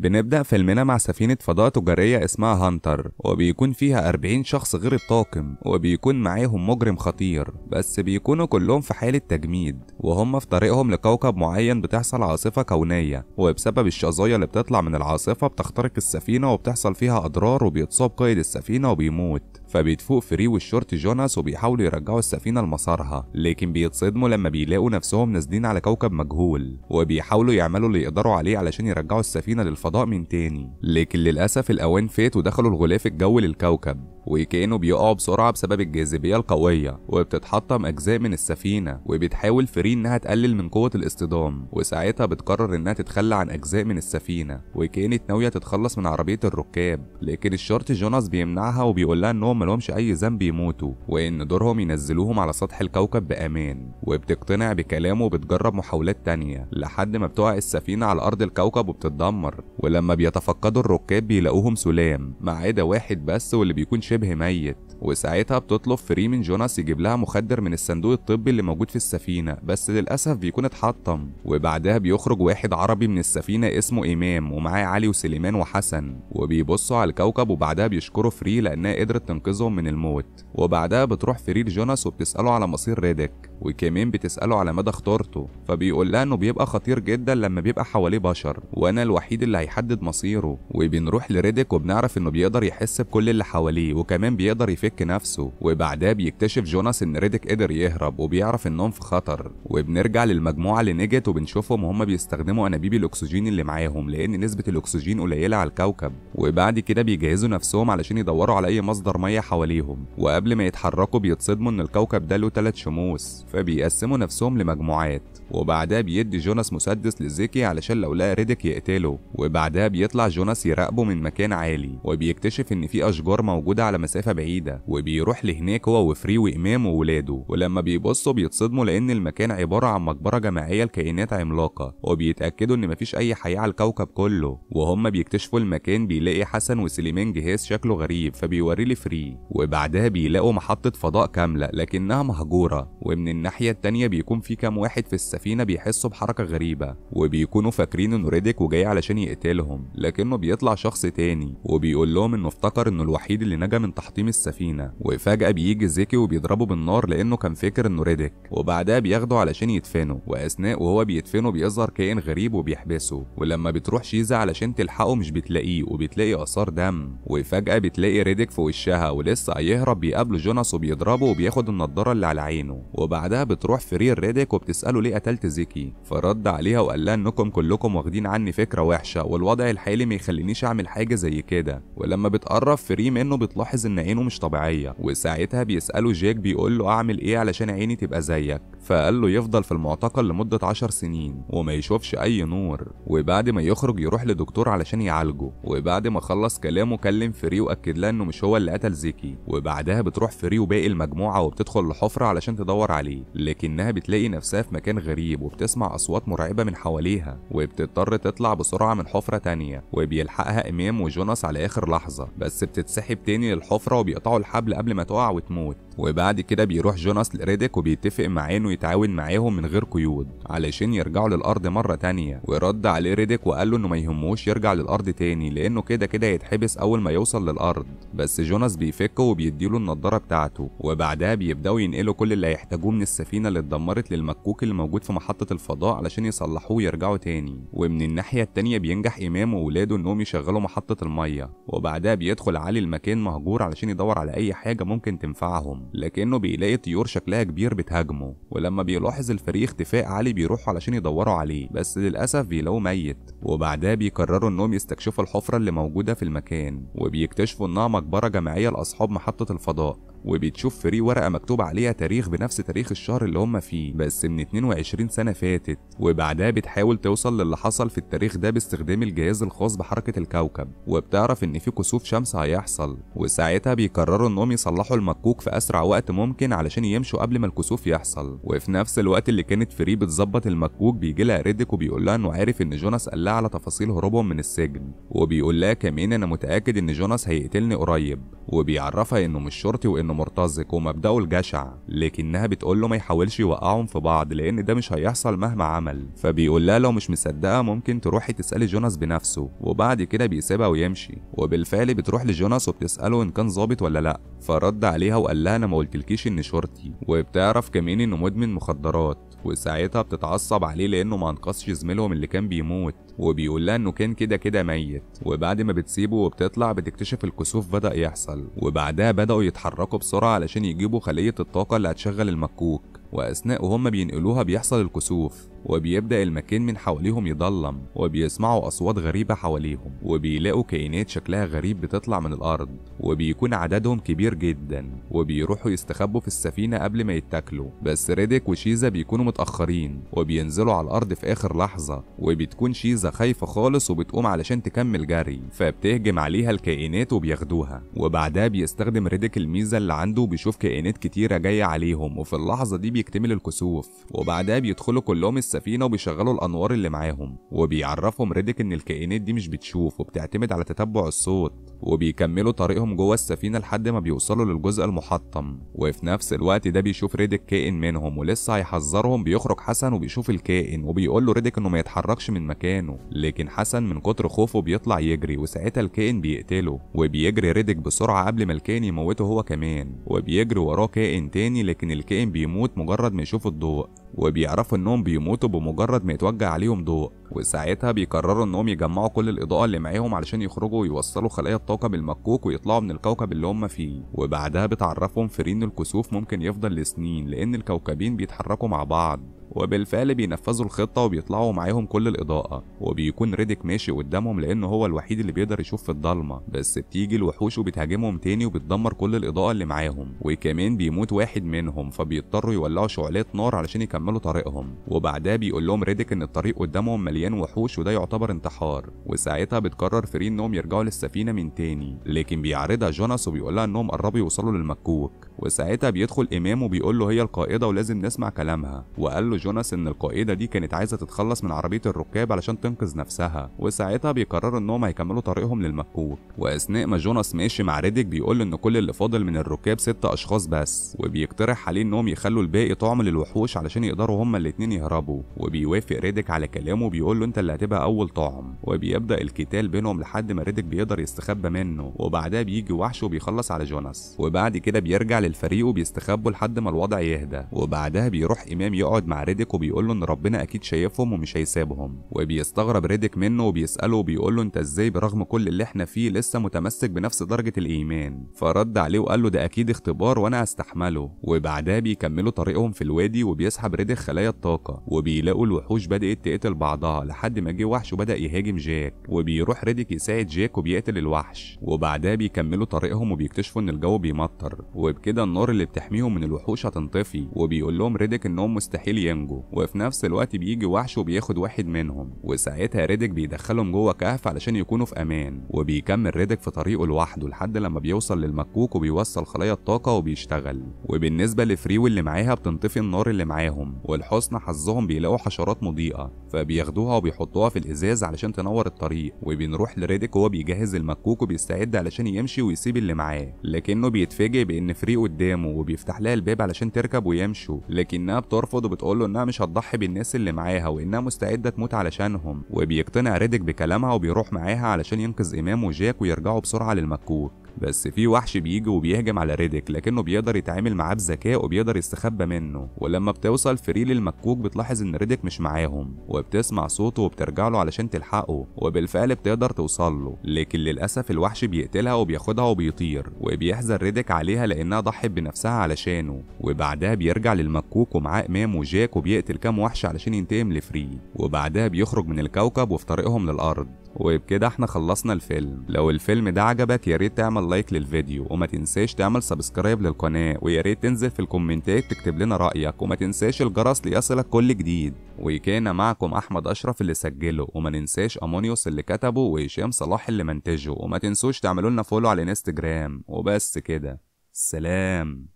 بنبدأ فيلمنا مع سفينة فضاء تجارية اسمها هانتر وبيكون فيها 40 شخص غير الطاقم وبيكون معاهم مجرم خطير بس بيكونوا كلهم في حالة تجميد وهم في طريقهم لكوكب معين بتحصل عاصفة كونية وبسبب الشظايا اللي بتطلع من العاصفة بتخترق السفينة وبتحصل فيها أضرار وبيتصاب قائد السفينة وبيموت فبيتفوق فري والشورت جوناس وبيحاولوا يرجعوا السفينة لمسارها لكن بيتصدموا لما بيلاقوا نفسهم نازلين على كوكب مجهول وبيحاولوا يعملوا اللي يقدروا عليه علشان يرجعوا السفينة للفضاء من تاني لكن للأسف الأوان فات ودخلوا الغلاف الجوي للكوكب وكانه بيقعوا بسرعة بسبب الجاذبية القوية وبتتحطم أجزاء من السفينة وبتحاول فري إنها تقلل من قوة الاصطدام وساعتها بتقرر إنها تتخلى عن أجزاء من السفينة وكانت ناوية تتخلص من عربية الركاب لكن الشرطي جوناس بيمنعها وبيقول لها إنهم ملهمش أي ذنب يموتوا وإن دورهم ينزلوهم على سطح الكوكب بأمان وبتقتنع بكلامه وبتجرب محاولات تانية لحد ما بتقع السفينة على أرض الكوكب وبتتدمر ولما بيتفقدوا الركاب بيلاقوهم سلام ما عدا واحد بس واللي بيكون شبه شبه ميت وساعتها بتطلب فري من جوناس يجيب لها مخدر من الصندوق الطبي اللي موجود في السفينه بس للاسف بيكون اتحطم وبعدها بيخرج واحد عربي من السفينه اسمه امام ومعاه علي وسليمان وحسن وبيبصوا على الكوكب وبعدها بيشكروا فري لانها قدرت تنقذهم من الموت وبعدها بتروح فري لجوناس وبتساله على مصير ريدك وكمان بتسأله على مدى خطورته فبيقول لها انه بيبقى خطير جدا لما بيبقى حواليه بشر وانا الوحيد اللي هيحدد مصيره وبنروح لريدك وبنعرف انه بيقدر يحس بكل اللي حواليه وكمان بيقدر يفك نفسه وبعدها بيكتشف جوناس ان ريدك قدر يهرب وبيعرف انهم في خطر وبنرجع للمجموعه اللي نجت وبنشوفهم وهم بيستخدموا انابيب الاكسجين اللي معاهم لان نسبه الاكسجين قليله على الكوكب وبعد كده بيجهزوا نفسهم علشان يدوروا على اي مصدر ميه حواليهم وقبل ما يتحركوا بيتصدموا ان الكوكب ده له ثلاث شموس فبيقسموا نفسهم لمجموعات وبعدها بيدي جوناس مسدس لزيكي علشان لو لقى ريديك يقتله وبعدها بيطلع جوناس يراقبه من مكان عالي وبيكتشف ان في اشجار موجوده على مسافه بعيده وبيروح لهناك هو وفري وامام وولاده ولما بيبصوا بيتصدموا لان المكان عباره عن مقبره جماعيه لكائنات عملاقه وبيتاكدوا ان مفيش اي حياه على الكوكب كله وهم بيكتشفوا المكان بيلاقي حسن وسليمان جهاز شكله غريب فبيوريه لفري وبعدها بيلاقوا محطه فضاء كامله لكنها مهجوره ومن الناحية التانية بيكون في كام واحد في السفينة بيحسوا بحركة غريبة وبيكونوا فاكرين انه ريديك وجاي علشان يقتلهم لكنه بيطلع شخص تاني وبيقول لهم انه افتكر انه الوحيد اللي نجا من تحطيم السفينة وفجأة بيجي زيكي وبيضربه بالنار لانه كان فاكر انه ريديك وبعدها بياخده علشان يدفنه واثناء وهو بيدفنه بيظهر كائن غريب وبيحبسه ولما بتروح شيزا علشان تلحقه مش بتلاقيه وبتلاقي اثار دم وفجأة بتلاقي ريديك في وشها ولسه هيهرب بيقابله جوناس وبيضربه وبياخد النضارة اللي على عينه وبعد بعدها بتروح فرير ريديك وبتساله ليه قتلت زيكي فرد عليها وقال لها انكم كلكم واخدين عني فكره وحشه والوضع الحالي ما يخلينيش اعمل حاجه زي كده ولما بتقرب فري منه بتلاحظ ان عينه مش طبيعيه وساعتها بيساله جيك بيقول له اعمل ايه علشان عيني تبقى زيك فقال له يفضل في المعتقل لمدة عشر سنين وما يشوفش أي نور وبعد ما يخرج يروح لدكتور علشان يعالجه وبعد ما خلص كلامه كلم فري وأكد لها إنه مش هو اللي قتل زيكي وبعدها بتروح فري وباقي المجموعة وبتدخل لحفرة علشان تدور عليه لكنها بتلاقي نفسها في مكان غريب وبتسمع أصوات مرعبة من حواليها وبتضطر تطلع بسرعة من حفرة تانية وبيلحقها إمام وجوناس على آخر لحظة بس بتتسحب تاني للحفرة وبيقطعوا الحبل قبل ما تقع وتموت وبعد كده بيروح جوناس لريديك وبيتفق معاه انه يتعاون معاهم من غير قيود علشان يرجعوا للارض مره تانية ورد عليه ريديك وقال له انه ما يهموش يرجع للارض تاني لانه كده كده هيتحبس اول ما يوصل للارض بس جوناس بيفكه وبيديله النضاره بتاعته وبعدها بيبداوا ينقلوا كل اللي هيحتاجوه من السفينه اللي اتدمرت للمكوك اللي موجود في محطه الفضاء علشان يصلحوه ويرجعوا تاني ومن الناحيه التانية بينجح امام واولاده انهم يشغلوا محطه الميه وبعدها بيدخل علي المكان مهجور علشان يدور على اي حاجه ممكن تنفعهم لكنه بيلاقي طيور شكلها كبير بتهاجمه ولما بيلاحظ الفريق اختفاء علي بيروحوا علشان يدوروا عليه بس للأسف بيلاقوه ميت وبعدها بيقرروا انهم يستكشفوا الحفرة اللي موجودة في المكان وبيكتشفوا انها مقبرة جماعية لأصحاب محطة الفضاء وبتشوف فري ورقة مكتوب عليها تاريخ بنفس تاريخ الشهر اللي هم فيه بس من 22 سنة فاتت وبعدها بتحاول توصل للي حصل في التاريخ ده باستخدام الجهاز الخاص بحركة الكوكب وبتعرف ان في كسوف شمس هيحصل وساعتها بيقرروا انهم يصلحوا المكوك في أسرع وقت ممكن علشان يمشوا قبل ما الكسوف يحصل وفي نفس الوقت اللي كانت فري بتظبط المكوك بيجي لها ريدك وبيقول لها إنه عارف إن جوناس قال لها على تفاصيل هروبهم من السجن وبيقول لها كمان أنا متأكد إن جوناس هيقتلني قريب وبيعرفها انه مش شرطي وانه مرتزق ومبدأه الجشع لكنها بتقول له ما يحاولش يوقعهم في بعض لان ده مش هيحصل مهما عمل فبيقول لها لو مش مصدقه ممكن تروحي تسالي جوناس بنفسه وبعد كده بيسيبها ويمشي وبالفعل بتروح لجوناس وبتساله ان كان ظابط ولا لا فرد عليها وقال لها انا ما قلتلكيش ان شرطي وبتعرف كمان انه مدمن مخدرات وساعتها بتتعصب عليه لانه ما انقذش زميلهم اللي كان بيموت وبيقول لها انه كان كده كده ميت وبعد ما بتسيبه وبتطلع بتكتشف الكسوف بدأ يحصل وبعدها بدأوا يتحركوا بسرعة علشان يجيبوا خلية الطاقة اللي هتشغل المكوك وأثناء وهم بينقلوها بيحصل الكسوف وبيبدأ المكان من حواليهم يضلم وبيسمعوا أصوات غريبة حواليهم وبيلاقوا كائنات شكلها غريب بتطلع من الأرض وبيكون عددهم كبير جدا وبيروحوا يستخبوا في السفينة قبل ما يتاكلوا بس ريديك وشيزا بيكونوا متأخرين وبينزلوا على الأرض في آخر لحظة وبتكون شيزا خايفة خالص وبتقوم علشان تكمل جري فبتهجم عليها الكائنات وبياخدوها وبعدها بيستخدم ريديك الميزة اللي عنده وبيشوف كائنات كتيرة جاية عليهم وفي اللحظة دي بيكتمل الكسوف وبعدها بيدخلوا كلهم السفينة وبيشغلوا الأنوار اللي معاهم وبيعرفهم ريديك إن الكائنات دي مش بتشوف وبتعتمد على تتبع الصوت وبيكملوا طريقهم جوه السفينة لحد ما بيوصلوا للجزء المحطم وفي نفس الوقت ده بيشوف ريديك كائن منهم ولسه هيحذرهم بيخرج حسن وبيشوف الكائن وبيقول له ريديك انه ما يتحركش من مكانه لكن حسن من كتر خوفه بيطلع يجري وساعتها الكائن بيقتله وبيجري ريديك بسرعة قبل ما الكائن يموته هو كمان وبيجري وراه كائن تاني لكن الكائن بيموت مجرد ما يشوف الضوء وبيعرفوا انهم بيموتوا بمجرد ما يتوجه عليهم ضوء وساعتها بيقرروا انهم يجمعوا كل الاضاءه اللي معاهم علشان يخرجوا ويوصلوا خلايا الطاقه المكوك ويطلعوا من الكوكب اللي هم فيه وبعدها بتعرفهم فرين الكسوف ممكن يفضل لسنين لان الكوكبين بيتحركوا مع بعض وبالفعل بينفذوا الخطة وبيطلعوا معاهم كل الإضاءة وبيكون ريديك ماشي قدامهم لأنه هو الوحيد اللي بيقدر يشوف في الضلمة بس بتيجي الوحوش وبتهاجمهم تاني وبتدمر كل الإضاءة اللي معاهم وكمان بيموت واحد منهم فبيضطروا يولعوا شعلات نار علشان يكملوا طريقهم وبعدها بيقول لهم ريديك إن الطريق قدامهم مليان وحوش وده يعتبر انتحار وساعتها بتقرر فري إنهم يرجعوا للسفينة من تاني لكن بيعرضها جوناس وبيقول لها إنهم قربوا يوصلوا للمكوك وساعتها بيدخل إمام وبيقول له هي القائدة ولازم نسمع كلامها وقال له جوناس ان القائده دي كانت عايزه تتخلص من عربيه الركاب علشان تنقذ نفسها وساعتها بيقرروا انهم هيكملوا طريقهم للمكوك واثناء ما جوناس ماشي مع ريديك بيقول ان كل اللي فاضل من الركاب ست اشخاص بس وبيقترح عليه انهم يخلوا الباقي طعم للوحوش علشان يقدروا هما الاثنين يهربوا وبيوافق ريديك على كلامه وبيقول له انت اللي هتبقى اول طعم وبيبدا القتال بينهم لحد ما ريديك بيقدر يستخبى منه وبعدها بيجي وحش وبيخلص على جوناس وبعد كده بيرجع للفريق وبيستخبوا لحد ما الوضع يهدى وبعدها بيروح امام يقعد مع ريديك وبيقول له ان ربنا اكيد شايفهم ومش هيسابهم وبيستغرب ريديك منه وبيساله وبيقول له انت ازاي برغم كل اللي احنا فيه لسه متمسك بنفس درجه الايمان فرد عليه وقال له ده اكيد اختبار وانا هستحمله وبعدها بيكملوا طريقهم في الوادي وبيسحب ريديك خلايا الطاقه وبيلاقوا الوحوش بدات تقتل بعضها لحد ما جه وحش وبدا يهاجم جاك وبيروح ريديك يساعد جاك وبيقتل الوحش وبعدها بيكملوا طريقهم وبيكتشفوا ان الجو بيمطر وبكده النار اللي بتحميهم من الوحوش هتنطفي وبيقول لهم ريديك انهم مستحيل ينجوا وينجو وفي نفس الوقت بيجي وحش وبياخد واحد منهم وساعتها ريدك بيدخلهم جوه كهف علشان يكونوا في امان وبيكمل ريدك في طريقه لوحده لحد لما بيوصل للمكوك وبيوصل خلايا الطاقه وبيشتغل وبالنسبه لفري واللي معاها بتنطفي النار اللي معاهم ولحسن حظهم بيلاقوا حشرات مضيئه فبياخدوها وبيحطوها في الازاز علشان تنور الطريق وبنروح لريدك وهو بيجهز المكوك وبيستعد علشان يمشي ويسيب اللي معاه لكنه بيتفاجئ بان فريو قدامه وبيفتح لها الباب علشان تركب ويمشوا لكنها بترفض وبتقول له انها مش هتضحي بالناس اللي معاها وانها مستعده تموت علشانهم وبيقتنع ريدك بكلامها وبيروح معاها علشان ينقذ امام وجاك ويرجعوا بسرعه للمكوك بس في وحش بيجي وبيهجم على ريديك لكنه بيقدر يتعامل معاه بذكاء وبيقدر يستخبى منه ولما بتوصل فري للمكوك بتلاحظ ان ريديك مش معاهم وبتسمع صوته وبترجع له علشان تلحقه وبالفعل بتقدر توصل له لكن للاسف الوحش بيقتلها وبياخدها وبيطير وبيحزن ريديك عليها لانها ضحت بنفسها علشانه وبعدها بيرجع للمكوك ومعاه امام وجاك وبيقتل كام وحش علشان ينتقم لفري وبعدها بيخرج من الكوكب وفي طريقهم للارض وبكده احنا خلصنا الفيلم لو الفيلم ده عجبك يا ريت تعمل لايك للفيديو وما تنساش تعمل سبسكرايب للقناه ويا ريت تنزل في الكومنتات تكتب لنا رايك وما تنساش الجرس ليصلك كل جديد وكان معكم احمد اشرف اللي سجله وما ننساش امونيوس اللي كتبه وهشام صلاح اللي منتجه وما تنسوش تعملوا لنا فولو على الانستجرام وبس كده سلام